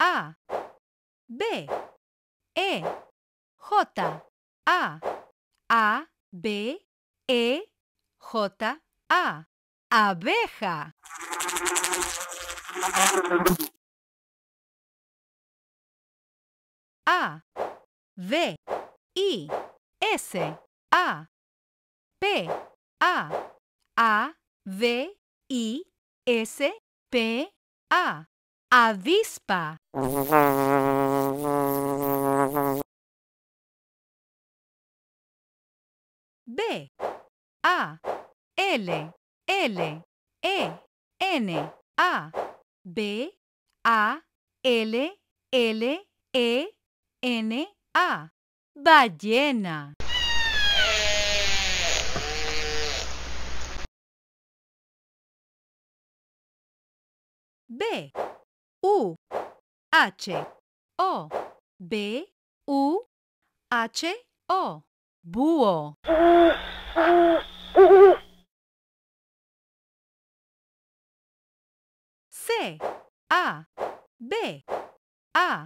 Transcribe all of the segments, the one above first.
A, B, E, J, A, A, B, E, J, A. Abeja. A, B, I, S, A, P, A, A, B, I, S, P, A. Avispa. B. A. L. L. E. N. A. B. A. L. L. E. N. A. Ballena. B. U H O B U H O Búho. C A B A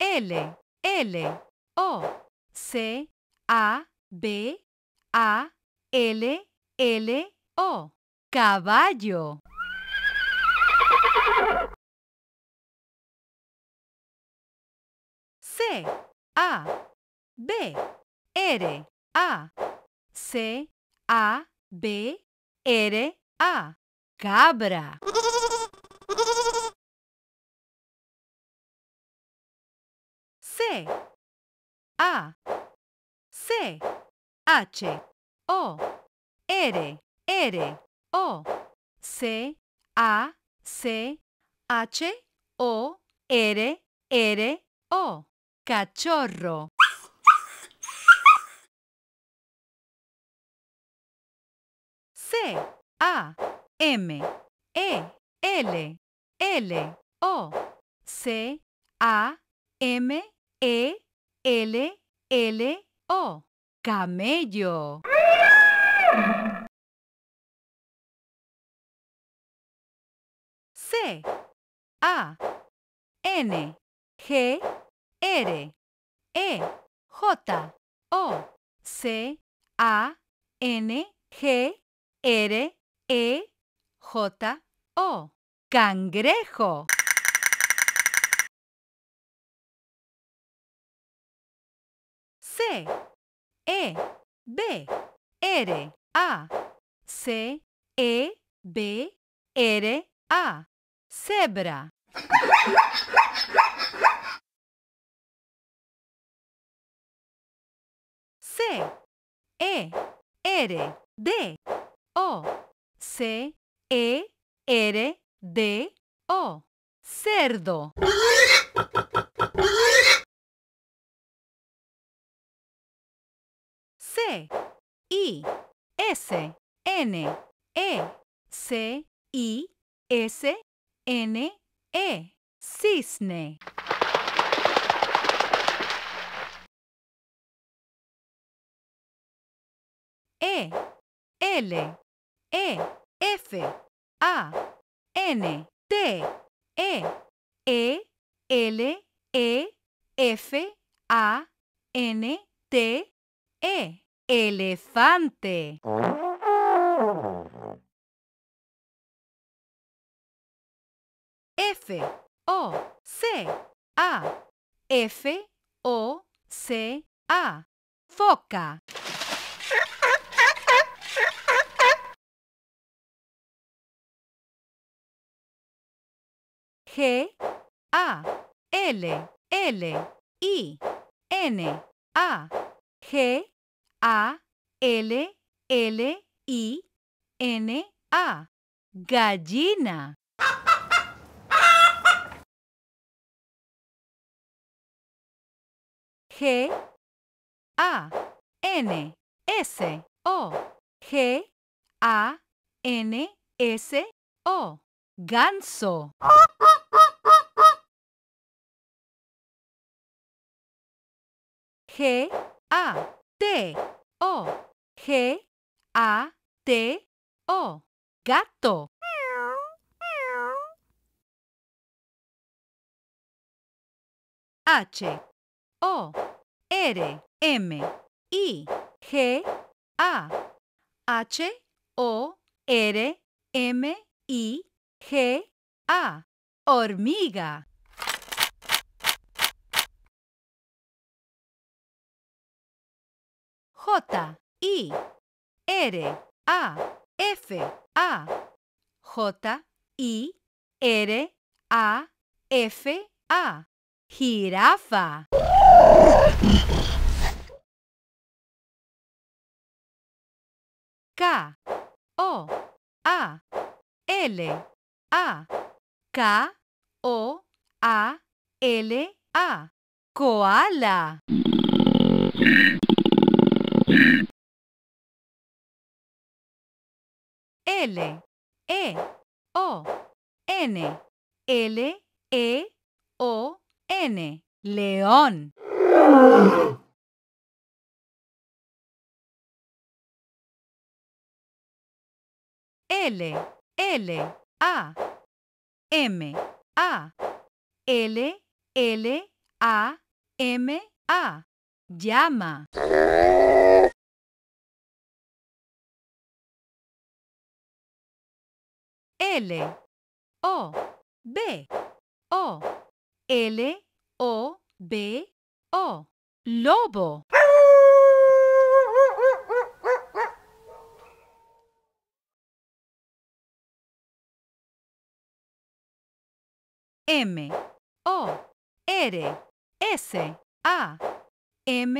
L L O C A B A L L O Caballo. C A B R A C A B R A Cabra C A C H O R R O C A C H O R R O Cachorro. C. A. M. E. L. L. E o. C. A. M. E. L. L. E o. Camello. C. A. N. G. E R, e, e, J, O, C, A, N, G, R, E, J, O. Cangrejo. C, E, B, R, A. C, E, B, R, A. Cebra. C, E, R, D, O. C, E, R, D, O. Cerdo. C, I, S, N, E. C, I, S, N, E. Cisne. E, L, E, F, A, N, T, E, E, L, E, F, A, N, T, E. Elefante. F O C A F O C A Foca G, A, L, L, I, N, A, G, A, L, L, I, N, A. Gallina. G, A, N, S, O. G, A, N, S, O. Ganso. G A T O G A T O gato H O R M I G A H O R M I G A hormiga J I R A F A J I R A F A Jirafa K O A L A K O A L A Koala L, E, O, N. L, E, O, N. León. L, L, A, M, A, L, L, A, M, A. Llama. L O B O L O B O Lobo M O R S A M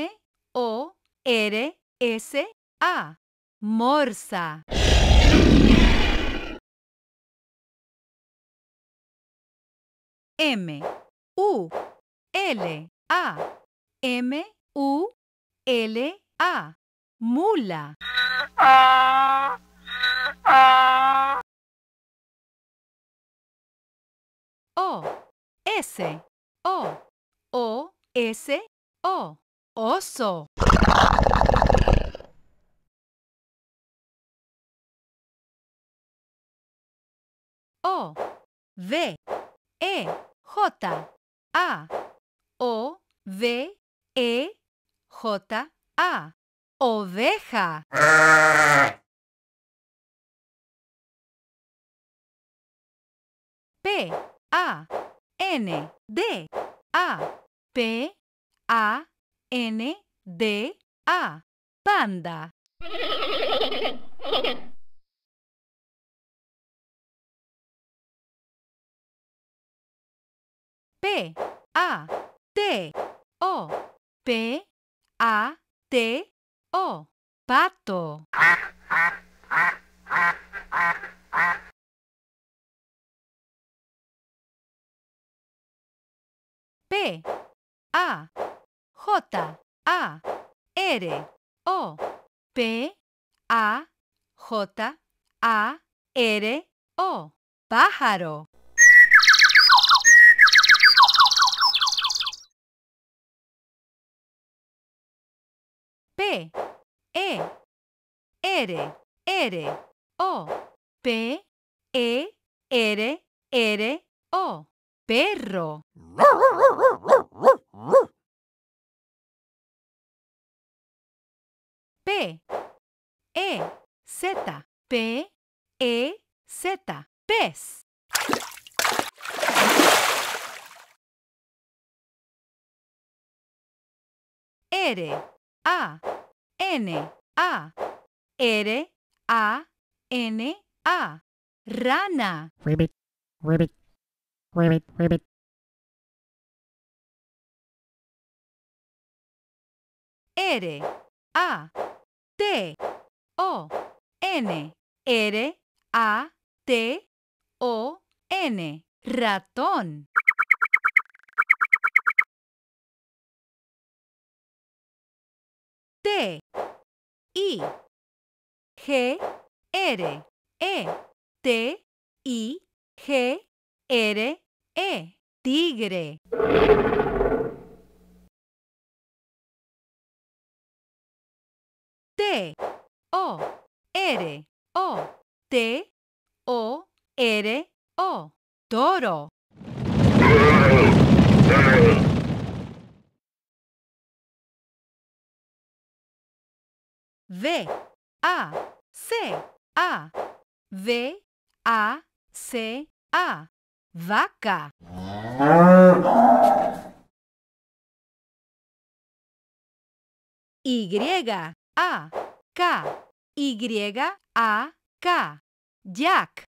O R S A Morsa M U L A M U L A Mula. O S O O S O Oso. O E J A O V E J A Oveja. P A N D A P A N D A Panda. P A T O P A T O pato. P A J A R O P A J A R O pájaro P, E, R, R, O. P, E, R, R, O. Perro. P, E, Z, P, E, Z, pez. R, a N A R A N A Rana Ribbit Ribbit Ribbit Ribbit R A T O N R A T O N Ratón T I G R E T I G R E Tigre. T O R O T O R O Toro. V A C A V A C A Vaca. Y A K Y A K Jack.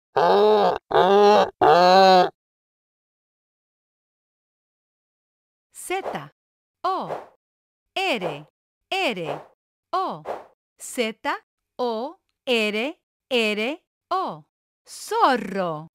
Z O R R O Z O R R O. Zorro.